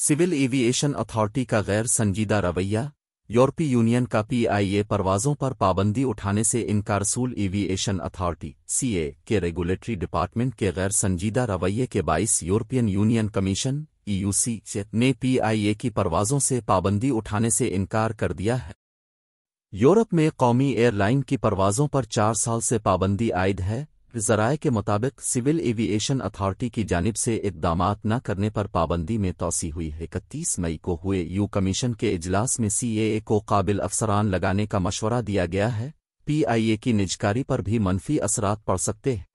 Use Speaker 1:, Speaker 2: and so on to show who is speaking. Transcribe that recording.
Speaker 1: civil aviation authority का गैर संजीदा रवैया यूरोपीय यूनियन का पीआईए परवाजों पर पाबंदी उठाने से इनकारसूल एविएशन अथॉरिटी सीए के रेगुलेटरी डिपार्टमेंट के गैर संजीदा रवैये के बाईस यूरोपियन यूनियन कमीशन ईयूसी ने पीआईए की परवाजों से पाबंदी उठाने से इनकार कर दिया है यूरोप में कौमी एयरलाइन की परवाजों पर चार साल से पाबंदी आयद है जराए के मुताबिक सिविल एविएशन अथॉरिटी की जानब से इकदाम न करने पर पाबंदी में तोसी हुई है इकतीस मई को हुए यू कमीशन के इजलास में सीएए को काबिल अफसरान लगाने का मशवरा दिया गया है पीआईए की निजकारी पर भी मनफी असरात पड़ सकते हैं